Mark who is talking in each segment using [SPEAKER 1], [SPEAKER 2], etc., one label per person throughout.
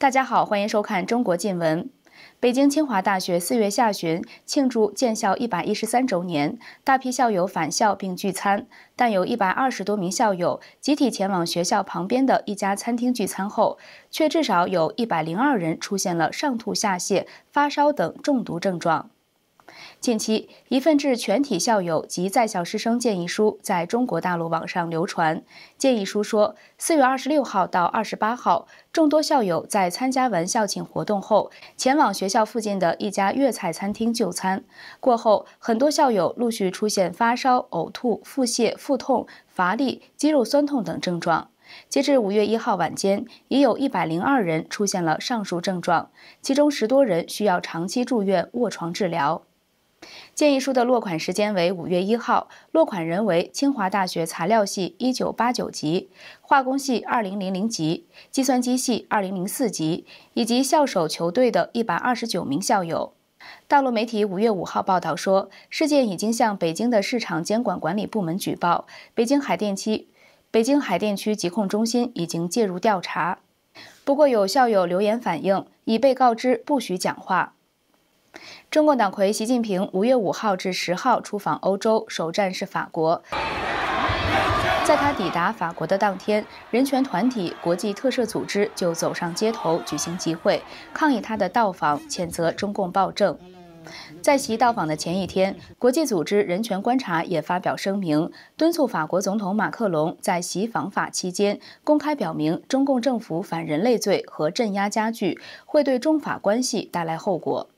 [SPEAKER 1] 大家好，欢迎收看《中国见闻》。北京清华大学四月下旬庆祝建校一百一十三周年，大批校友返校并聚餐，但有一百二十多名校友集体前往学校旁边的一家餐厅聚餐后，却至少有一百零二人出现了上吐下泻、发烧等中毒症状。近期，一份致全体校友及在校师生建议书在中国大陆网上流传。建议书说，4月26号到28号，众多校友在参加完校庆活动后，前往学校附近的一家粤菜餐厅就餐。过后，很多校友陆续出现发烧、呕吐、腹泻、腹痛、乏力、肌肉酸痛等症状。截至5月1号晚间，已有一百零二人出现了上述症状，其中十多人需要长期住院卧床治疗。建议书的落款时间为五月一号，落款人为清华大学材料系一九八九级、化工系二零零零级、计算机系二零零四级以及校手球队的一百二十九名校友。大陆媒体五月五号报道说，事件已经向北京的市场监管管理部门举报，北京海淀区北京海淀区疾控中心已经介入调查。不过有校友留言反映，已被告知不许讲话。中共党魁习近平五月五号至十号出访欧洲，首站是法国。在他抵达法国的当天，人权团体、国际特赦组织就走上街头举行集会，抗议他的到访，谴责中共暴政。在其到访的前一天，国际组织人权观察也发表声明，敦促法国总统马克龙在其访法期间公开表明，中共政府反人类罪和镇压加剧会对中法关系带来后果。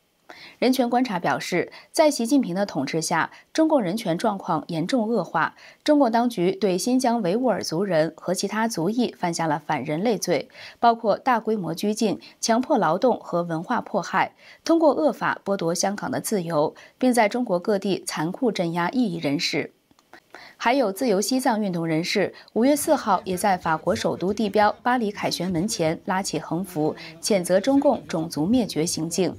[SPEAKER 1] 人权观察表示，在习近平的统治下，中共人权状况严重恶化。中共当局对新疆维吾尔族人和其他族裔犯下了反人类罪，包括大规模拘禁、强迫劳动和文化迫害，通过恶法剥夺香港的自由，并在中国各地残酷镇压异议人士。还有自由西藏运动人士，五月四号也在法国首都地标巴黎凯旋门前拉起横幅，谴责中共种族灭绝行径。